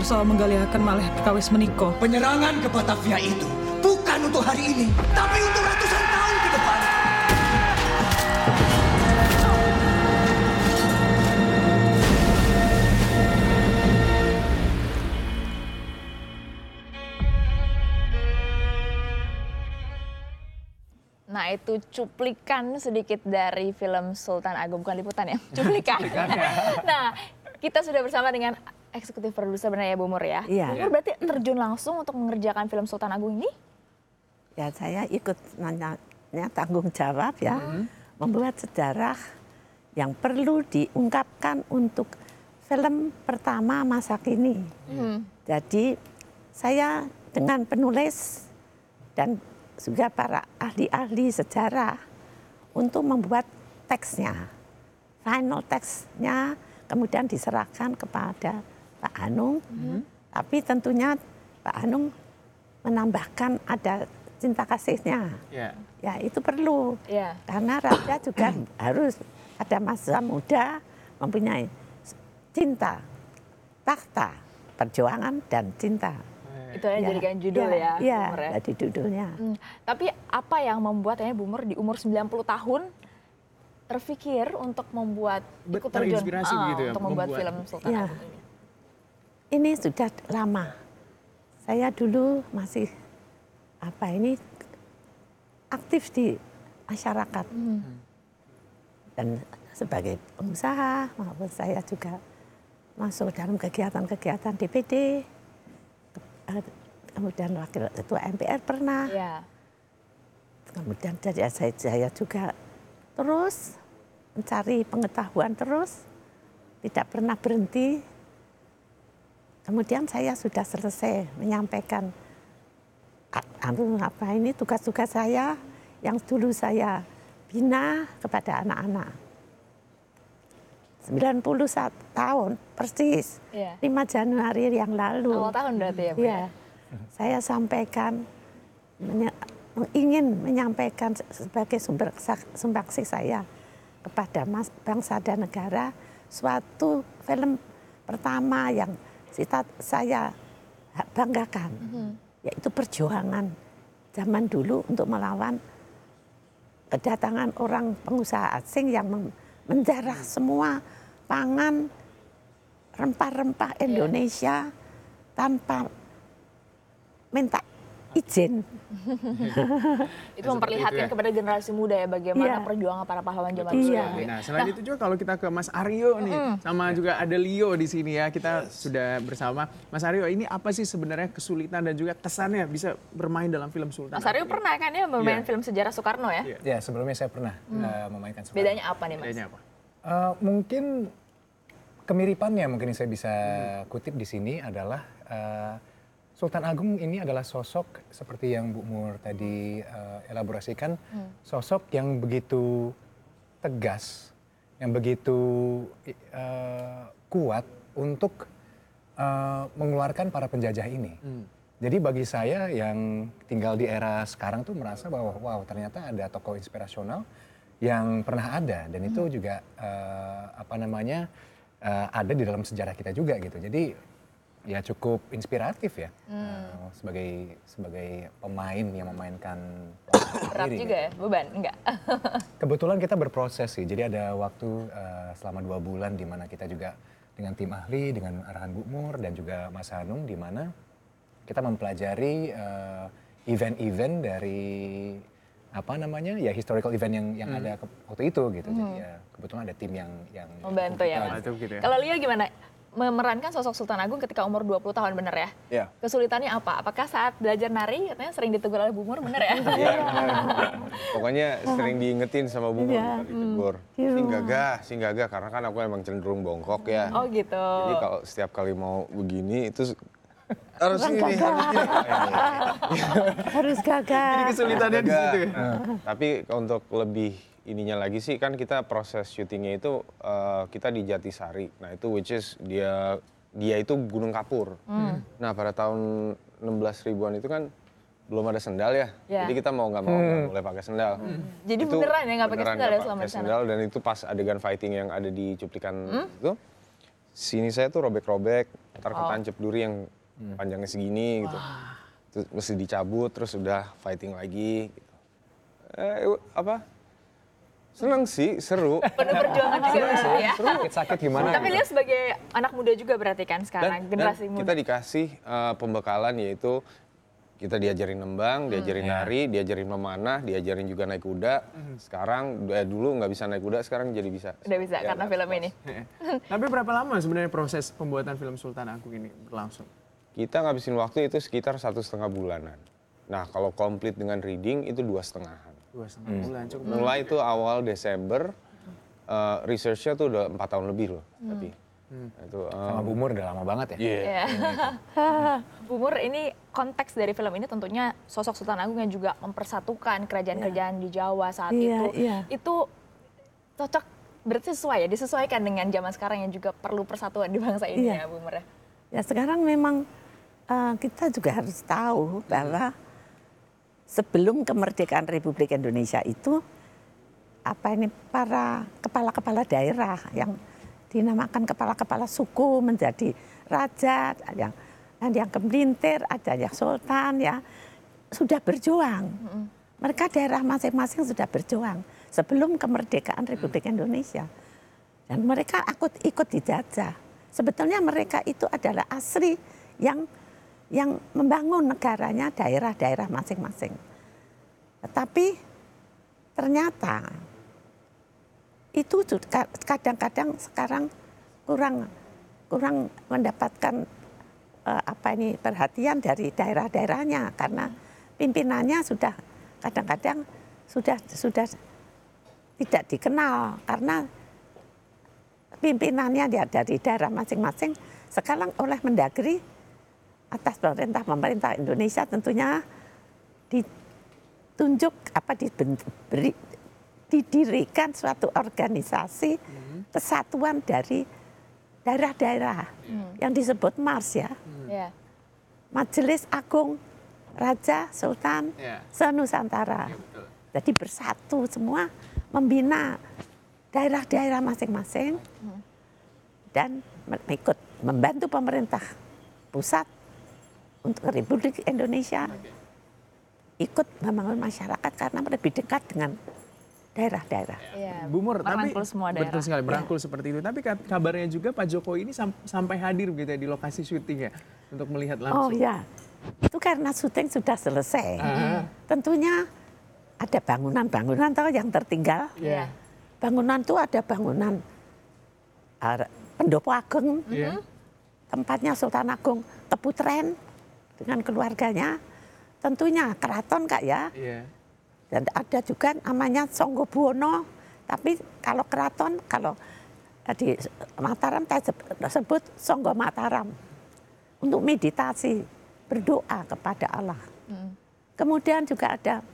dokter soal menggali akan malah perkawis meniko. Penyerangan ke Batavia itu bukan untuk hari ini, tapi untuk ratusan tahun ke depan. Nah itu cuplikan sedikit dari film Sultan Agung, bukan liputan ya, cuplikan. Ya. nah kita sudah bersama dengan eksekutif produser benar ya Bu Mur ya. Iya. Bu Mur berarti terjun langsung untuk mengerjakan film Sultan Agung ini? Ya saya ikut nanya tanggung jawab ya. Hmm. Membuat sejarah yang perlu diungkapkan untuk film pertama masa kini. Hmm. Jadi saya dengan penulis dan juga para ahli-ahli sejarah untuk membuat teksnya, final teksnya kemudian diserahkan kepada Pak Anung. Hmm. Tapi tentunya Pak Anung menambahkan ada cinta kasihnya. Yeah. Ya itu perlu. Yeah. Karena raja juga harus ada masa muda mempunyai cinta, tahta, perjuangan dan cinta. Itu yang ya. jadikan judul ya. Iya, ya, ya, ya. judulnya. Hmm. Tapi apa yang membuat ya Bumer di umur 90 tahun terpikir untuk membuat ikut terjun, terinspirasi oh, gitu ya, untuk membuat, membuat film Sultan ya ini sudah lama. Saya dulu masih apa ini aktif di masyarakat hmm. dan sebagai pengusaha maupun saya juga masuk dalam kegiatan-kegiatan DPD eh, kemudian wakil ketua MPR pernah ya. kemudian dari saya, saya juga terus mencari pengetahuan terus tidak pernah berhenti Kemudian saya sudah selesai menyampaikan apa ini tugas-tugas saya yang dulu saya bina kepada anak-anak. puluh tahun persis, yeah. 5 Januari yang lalu. Awal tahun berarti ya Bu? Iya. Ya? saya sampaikan, menye, ingin menyampaikan sebagai sumber sumbangsi saya kepada mas, bangsa dan negara suatu film pertama yang cita saya banggakan, mm-hmm. yaitu perjuangan zaman dulu untuk melawan kedatangan orang pengusaha asing yang menjarah mm. semua pangan rempah-rempah iya. Indonesia yeah. tanpa minta izin. itu memperlihatkan itu ya. kepada ya. generasi muda ya bagaimana yeah. perjuangan para pahlawan zaman dulu. Iya. Yeah. Nah, selain nah. itu juga kalau kita ke Mas Aryo nih, mm. sama iya. juga ada Leo di sini ya. Kita yes. sudah bersama Mas Aryo. Ini apa sih sebenarnya kesulitan dan juga kesannya bisa bermain dalam film Sultan? Mas Aryo pernah kan ya bermain yeah. film sejarah Soekarno ya? Ya yeah. yeah, sebelumnya saya pernah mm. uh, memainkan Soekarno. Bedanya apa nih Mas? Bedanya apa? Uh, mungkin kemiripannya mungkin saya bisa mm. kutip di sini adalah uh, Sultan Agung ini adalah sosok seperti yang Bu Mur tadi uh, elaborasikan, hmm. sosok yang begitu tegas, yang begitu uh, kuat untuk uh, mengeluarkan para penjajah ini. Hmm. Jadi bagi saya yang tinggal di era sekarang tuh merasa bahwa wow ternyata ada tokoh inspirasional yang pernah ada dan hmm. itu juga uh, apa namanya uh, ada di dalam sejarah kita juga gitu. Jadi ya cukup inspiratif ya hmm. Eh, sebagai sebagai pemain yang memainkan berat juga gitu. ya beban enggak kebetulan kita berproses sih jadi ada waktu uh, selama dua bulan di mana kita juga dengan tim ahli dengan arahan Bu Mur dan juga Mas Hanung di mana kita mempelajari event eh, event-event dari apa namanya ya historical event yang yang hmm. ada waktu itu gitu hmm. jadi ya kebetulan ada tim yang yang membantu ya ya. Gitu ya. Kalau Lia gimana? memerankan sosok Sultan Agung ketika umur 20 tahun bener ya? Yeah. Kesulitannya apa? Apakah saat belajar nari katanya sering ditegur oleh Bumur bener ya? Iya. Pokoknya sering diingetin sama Bumur ya. Hmm. ditegur. Iya. gagah, sing gagah karena kan aku emang cenderung bongkok ya. Oh gitu. Jadi kalau setiap kali mau begini itu harus ini harus ini iya. harus gagah. Jadi kesulitannya di situ. Nah, tapi untuk lebih ininya lagi sih kan kita proses syutingnya itu uh, kita di Jatisari. Nah itu which is dia dia itu Gunung Kapur. Hmm. Nah pada tahun 16 ribuan itu kan belum ada sendal ya. Yeah. Jadi kita mau nggak mau hmm. gak boleh pakai sendal. Hmm. Jadi itu beneran ya nggak pakai sendal ya selama pakai sendal dan itu pas adegan fighting yang ada di cuplikan hmm? itu sini saya tuh robek-robek, ntar oh. ketancep oh. duri yang hmm. panjangnya segini gitu. Terus mesti dicabut terus udah fighting lagi gitu. Eh, apa senang sih, seru. Penuh perjuangan juga ya. seru, ya. sakit-sakit gimana. Tapi gitu. lihat sebagai anak muda juga berarti kan sekarang, dan, generasi dan muda. kita dikasih uh, pembekalan yaitu kita diajarin nembang, hmm. diajarin hmm, iya. nari, diajarin memanah, diajarin juga naik kuda. Hmm. Sekarang eh, dulu nggak bisa naik kuda, sekarang jadi bisa. Udah bisa ya, karena film ini. Tapi berapa lama sebenarnya proses pembuatan film Sultan Agung ini berlangsung? Kita ngabisin waktu itu sekitar satu setengah bulanan. Nah kalau komplit dengan reading itu dua setengah dua setengah hmm. bulan cukup mulai itu awal Desember uh, researchnya tuh udah empat tahun lebih loh hmm. tapi Hmm. Nah, itu, um, sama Bumur udah lama banget ya. Iya. Yeah. Yeah. Bumur ini konteks dari film ini tentunya sosok Sultan Agung yang juga mempersatukan kerajaan-kerajaan yeah. di Jawa saat yeah, itu. Yeah. Itu cocok berarti sesuai ya disesuaikan dengan zaman sekarang yang juga perlu persatuan di bangsa ini yeah. ya Bumur ya. Ya sekarang memang uh, kita juga harus tahu bahwa hmm sebelum kemerdekaan Republik Indonesia itu apa ini para kepala-kepala daerah yang dinamakan kepala-kepala suku menjadi raja, yang ada yang kemlintir ada yang sultan ya sudah berjuang. Mereka daerah masing-masing sudah berjuang sebelum kemerdekaan Republik mm. Indonesia. Dan mereka ikut ikut dijajah. Sebetulnya mereka itu adalah asli yang yang membangun negaranya daerah-daerah masing-masing. Tetapi ternyata itu kadang-kadang sekarang kurang kurang mendapatkan uh, apa ini perhatian dari daerah-daerahnya karena pimpinannya sudah kadang-kadang sudah sudah tidak dikenal karena pimpinannya ya dari daerah masing-masing sekarang oleh Mendagri atas pemerintah pemerintah Indonesia tentunya ditunjuk apa diberi, didirikan suatu organisasi kesatuan dari daerah-daerah hmm. yang disebut Mars ya. Hmm. ya. Majelis Agung Raja Sultan yeah. Senusantara. Ya, Jadi bersatu semua membina daerah-daerah masing-masing hmm. dan ikut membantu pemerintah pusat untuk Republik Indonesia ikut membangun masyarakat karena lebih dekat dengan daerah-daerah. Ya, Bumur, tapi semua daerah. betul sekali merangkul ya. seperti itu. Tapi kabarnya juga Pak Jokowi ini sam sampai hadir gitu ya di lokasi syuting ya untuk melihat oh, langsung. Oh ya, itu karena syuting sudah selesai. Uh ah. -huh. Tentunya ada bangunan-bangunan tahu yang tertinggal. Yeah. Bangunan itu ada bangunan eh, pendopo agung, -huh. Iya. tempatnya Sultan Agung Teputren dengan keluarganya tentunya keraton kak ya yeah. dan ada juga namanya Songgo Buwono tapi kalau keraton kalau eh, di Mataram saya sebut Songgo Mataram untuk meditasi berdoa kepada Allah mm. kemudian juga ada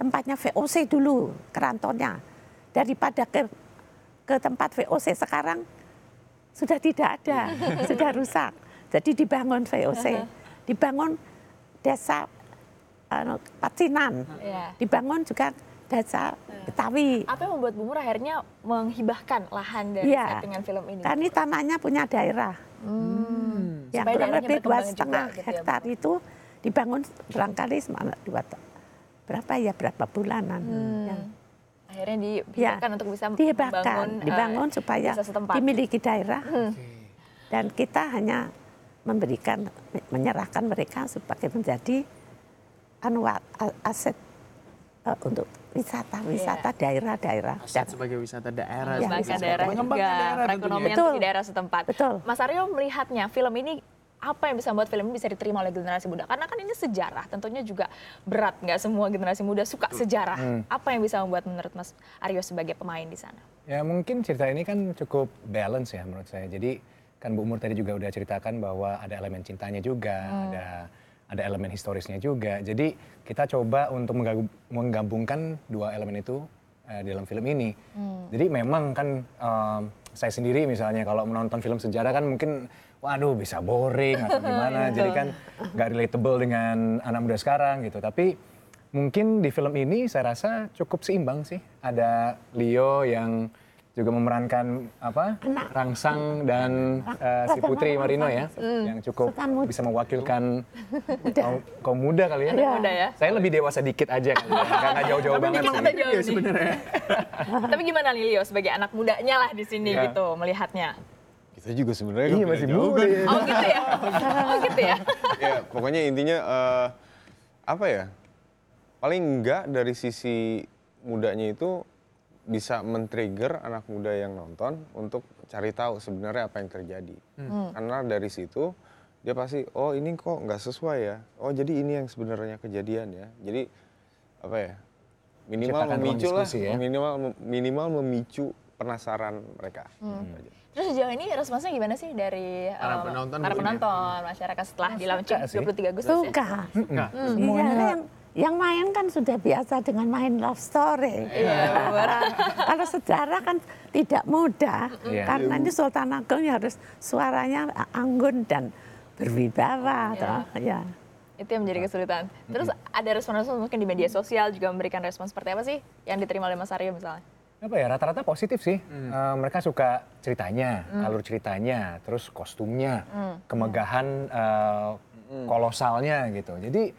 tempatnya VOC dulu kerantonnya daripada ke ke tempat VOC sekarang sudah tidak ada sudah rusak jadi dibangun VOC dibangun desa uh, Pacinan, yeah. dibangun juga desa iya. Betawi. Apa yang membuat Bumur akhirnya menghibahkan lahan dari yeah. settingan film ini? Karena ini tanahnya punya daerah. Hmm. Yang kurang lebih dua setengah gitu ya, hektar ya, itu dibangun barangkali dua berapa ya berapa bulanan. Hmm. Yang, akhirnya ya, dihibahkan ya, untuk bisa dihibahkan, membangun dibangun uh, supaya dimiliki daerah. Hmm. Dan kita hanya memberikan menyerahkan mereka sebagai menjadi anuat aset uh, untuk wisata wisata yeah. daerah-daerah aset sebagai wisata daerah mengembangkan ya, daerah juga perekonomian di daerah setempat betul Mas Aryo melihatnya film ini apa yang bisa membuat film ini bisa diterima oleh generasi muda? Karena kan ini sejarah, tentunya juga berat nggak semua generasi muda suka sejarah. Hmm. Apa yang bisa membuat menurut Mas Aryo sebagai pemain di sana? Ya mungkin cerita ini kan cukup balance ya menurut saya. Jadi kan Bu Umur tadi juga udah ceritakan bahwa ada elemen cintanya juga, hmm. ada ada elemen historisnya juga. Jadi kita coba untuk menggabungkan dua elemen itu uh, dalam film ini. Hmm. Jadi memang kan uh, saya sendiri misalnya kalau menonton film sejarah kan mungkin waduh bisa boring atau gimana. Iya. Jadi kan nggak relatable dengan anak muda sekarang gitu. Tapi mungkin di film ini saya rasa cukup seimbang sih. Ada Leo yang juga memerankan apa Rangsang dan uh, si Putri Marino ya mm. yang cukup bisa mewakilkan kaum, kaum muda kali ya. Iya. Muda, ya. Saya lebih dewasa dikit aja kan. karena ya, jauh-jauh banget sih. Jauh iya sebenarnya. Tapi gimana Lilio sebagai anak mudanya lah di sini ya. gitu melihatnya? Kita juga sebenarnya iya, masih muda. Ya. Oh gitu ya. Oh gitu ya. ya pokoknya intinya uh, apa ya? Paling enggak dari sisi mudanya itu bisa men-trigger anak muda yang nonton untuk cari tahu sebenarnya apa yang terjadi. Hmm. hmm. Karena dari situ dia pasti oh ini kok nggak sesuai ya. Oh jadi ini yang sebenarnya kejadian ya. Jadi apa ya? Minimal Ciptakan memicu lah, ya? minimal minimal memicu penasaran mereka. Hmm. hmm. Gitu Terus sejauh ini responsnya gimana sih dari para um, penonton, para ya? penonton masyarakat setelah dilaunching 23 Agustus? Suka. Ya? Suka. Hmm. Semuanya yang yang main kan sudah biasa dengan main love story. Yeah. Iya. Kalau sejarah kan tidak mudah, yeah. karena ini Sultan Agung ya harus suaranya anggun dan berwibawa. Yeah. ya. Iya. Itu yang menjadi nah. kesulitan. Terus ada respon-respon mungkin di media sosial juga memberikan respon seperti apa sih yang diterima oleh Mas Arya misalnya? Apa ya rata-rata positif sih. mm. Uh, mereka suka ceritanya, mm. alur ceritanya, terus kostumnya, mm. kemegahan uh, kolosalnya gitu. Jadi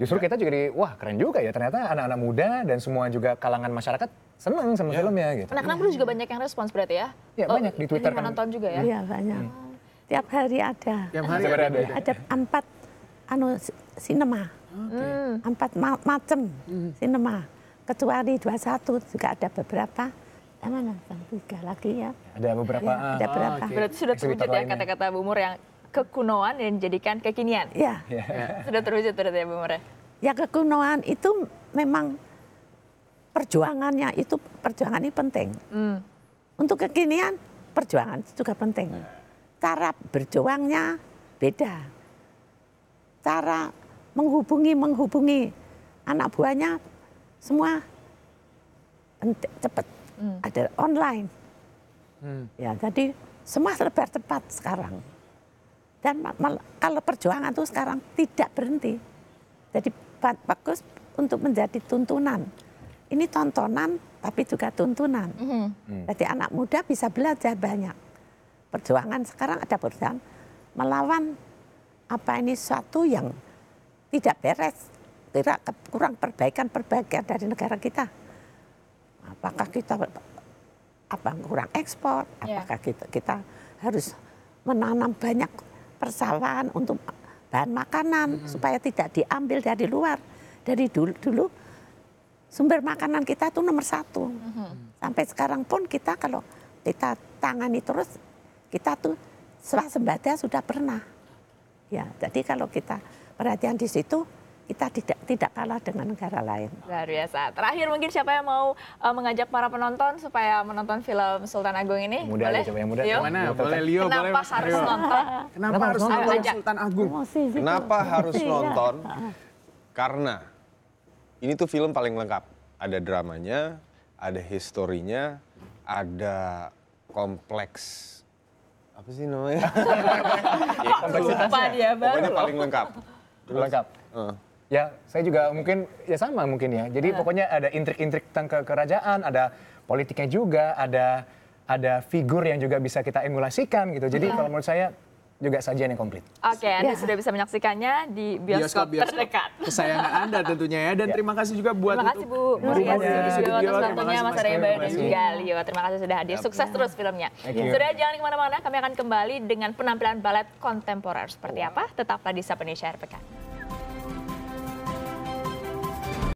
Justru yeah. kita juga di wah keren juga ya ternyata anak-anak muda dan semua juga kalangan masyarakat seneng sama yeah. filmnya gitu. nah kenapa yeah. juga banyak yang respons berarti ya? Iya oh, banyak di Twitter kan. Nonton juga ya? Iya banyak. Hmm. Tiap hari ada. Tiap hari ada. Ada, ada. ada empat anu sinema. Okay. Hmm. Empat ma macam hmm. sinema. Kecuali 21 juga ada beberapa sama nonton tiga lagi ya. Ada beberapa. Ya, ada ah, beberapa Okay. Berarti sudah terwujud ya kata-kata umur yang kekunoan dan dijadikan kekinian. Ya. Sudah terwujud berarti ya Bu Mure. Ya kekunoan itu memang perjuangannya itu perjuangan ini penting. Mm. Untuk kekinian perjuangan itu juga penting. Cara berjuangnya beda. Cara menghubungi menghubungi anak buahnya semua cepat mm. ada online. Mm. Ya, jadi semua lebih cepat sekarang. Dan kalau perjuangan itu sekarang tidak berhenti. Jadi bagus untuk menjadi tuntunan. Ini tontonan tapi juga tuntunan. Mm -hmm. Jadi anak muda bisa belajar banyak. Perjuangan sekarang ada perjuangan melawan apa ini suatu yang tidak beres, tidak kurang perbaikan-perbaikan dari negara kita. Apakah kita apa kurang ekspor? Ya. Apakah yeah. kita kita harus menanam banyak persawahan untuk bahan makanan hmm. supaya tidak diambil dari luar. Dari dulu, dulu sumber makanan kita itu nomor satu. Hmm. Sampai sekarang pun kita kalau kita tangani terus kita tuh swasembada sudah pernah. Ya, jadi kalau kita perhatian di situ kita tidak tidak kalah dengan negara lain. Luar biasa. Terakhir mungkin siapa yang mau uh, mengajak para penonton supaya menonton film Sultan Agung ini? Muda boleh? Coba yang muda. Leo? Mana? Boleh Leo, Kenapa boleh. Kenapa harus nonton? Kenapa, Kenapa harus nonton ajak. Sultan Agung? Kenapa harus ya. nonton? Ah, ah. Karena ini tuh film paling lengkap. Ada dramanya, ada historinya, ada kompleks apa sih namanya? ya, kompleksitasnya. Lupa dia baru. Pokoknya paling lengkap. lengkap. Eh, Ya, saya juga mungkin ya sama mungkin ya. Jadi uh. pokoknya ada intrik-intrik tentang ke kerajaan, ada politiknya juga, ada ada figur yang juga bisa kita emulasikan gitu. Jadi uh. kalau menurut saya juga sajian yang komplit. Oke, okay, Anda ya. sudah bisa menyaksikannya di bioskop, bioskop, bioskop. terdekat. Kesayangan Anda tentunya ya. Dan ya. terima kasih juga buat Terima kasih Bu kasih Studio atas waktunya Mas Reba dan juga Leo. Terima kasih sudah hadir. Sukses yeah. terus filmnya. Sudah jangan kemana-mana, kami akan kembali dengan penampilan balet kontemporer. Seperti apa? Tetaplah di Sapa Indonesia RPK.